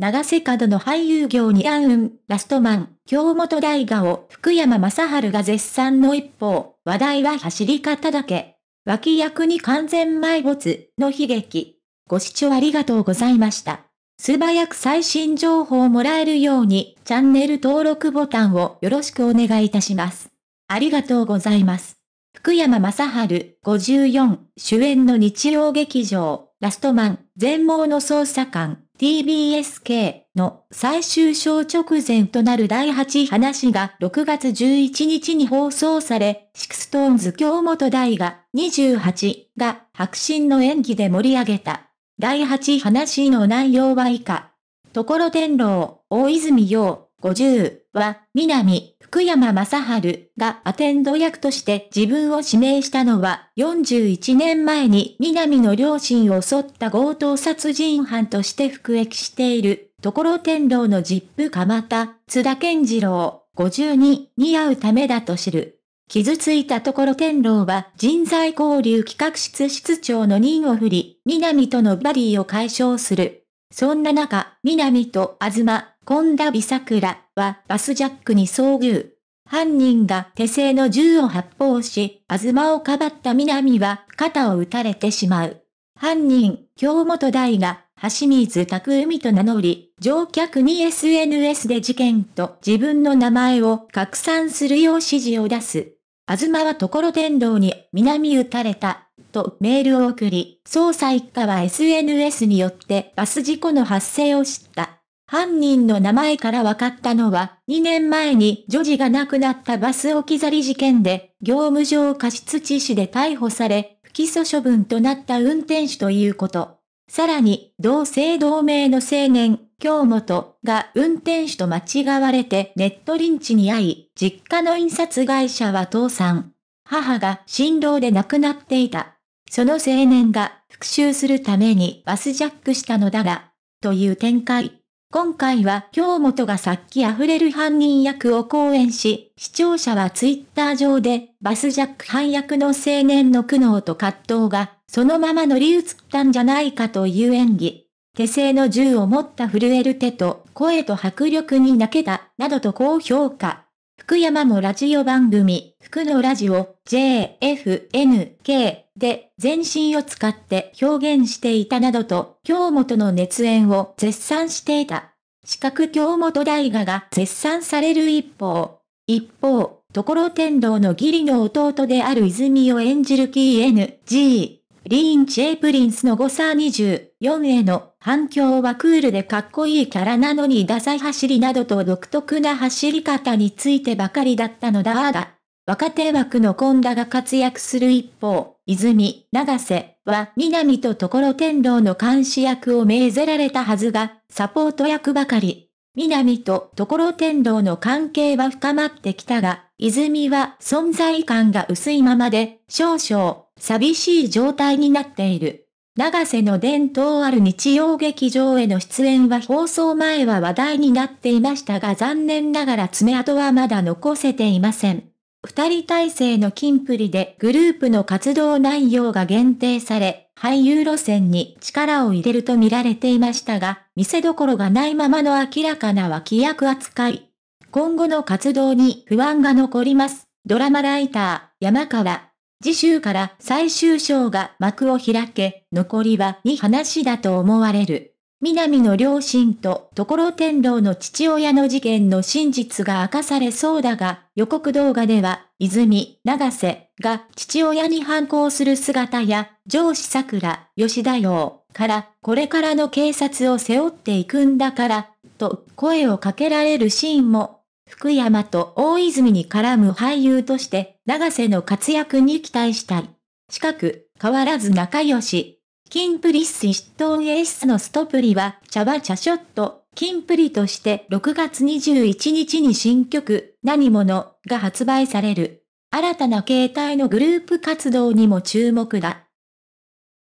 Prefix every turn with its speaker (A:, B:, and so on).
A: 長瀬角の俳優業に暗雲、ラストマン、京本大我を福山雅治が絶賛の一方、話題は走り方だけ。脇役に完全埋没の悲劇。ご視聴ありがとうございました。素早く最新情報をもらえるように、チャンネル登録ボタンをよろしくお願いいたします。ありがとうございます。福山雅治、54、主演の日曜劇場、ラストマン、全盲の捜査官。TBSK の最終章直前となる第8話が6月11日に放送され、シクストーンズ京本大が28が白真の演技で盛り上げた。第8話の内容は以下。ところ天皇、大泉洋、50、は、南、福山雅治がアテンド役として自分を指名したのは、41年前に南の両親を襲った強盗殺人犯として服役している、ところ天狼のジップ蒲田、津田健次郎、52に会うためだと知る。傷ついたところ天狼は人材交流企画室室長の任を振り、南とのバディを解消する。そんな中、南と東、込んだ美桜はバスジャックに遭遇。犯人が手製の銃を発砲し、東をかばった南は肩を撃たれてしまう。犯人、京本大が、橋水拓海と名乗り、乗客に SNS で事件と自分の名前を拡散するよう指示を出す。東はところ天堂に南撃たれた、とメールを送り、捜査一課は SNS によってバス事故の発生を知った。犯人の名前から分かったのは、2年前に女児が亡くなったバス置き去り事件で、業務上過失致死で逮捕され、不起訴処分となった運転手ということ。さらに、同姓同名の青年、京本が運転手と間違われてネットリンチに遭い、実家の印刷会社は倒産。母が心労で亡くなっていた。その青年が復讐するためにバスジャックしたのだが、という展開。今回は京本が殺気き溢れる犯人役を講演し、視聴者はツイッター上で、バスジャック犯役の青年の苦悩と葛藤が、そのまま乗り移ったんじゃないかという演技。手製の銃を持った震える手と、声と迫力に泣けた、などと高評価。福山もラジオ番組、福のラジオ、JFNK で全身を使って表現していたなどと、京本の熱演を絶賛していた。四角京本大河が絶賛される一方、一方、ところ天童の義理の弟である泉を演じる KNG リーン・チェイ・プリンスの誤差24への反響はクールでかっこいいキャラなのにダサい走りなどと独特な走り方についてばかりだったのだが、だ。若手枠のコンダが活躍する一方、泉、長瀬は南と所天皇の監視役を命ぜられたはずが、サポート役ばかり。南と所天皇の関係は深まってきたが、泉は存在感が薄いままで、少々寂しい状態になっている。長瀬の伝統ある日曜劇場への出演は放送前は話題になっていましたが残念ながら爪痕はまだ残せていません。二人体制の金プリでグループの活動内容が限定され、俳優路線に力を入れると見られていましたが、見せどころがないままの明らかな脇役扱い。今後の活動に不安が残ります。ドラマライター、山川次週から最終章が幕を開け、残りは2話だと思われる。南の両親と所天狼の父親の事件の真実が明かされそうだが、予告動画では、泉、長瀬が父親に反抗する姿や、上司桜、吉田洋から、これからの警察を背負っていくんだから、と声をかけられるシーンも、福山と大泉に絡む俳優として長瀬の活躍に期待したい。近く、変わらず仲良し。キンプリッシシンエースのストプリは、茶ち茶ショット、キンプリとして6月21日に新曲、何者が発売される。新たな形態のグループ活動にも注目だ。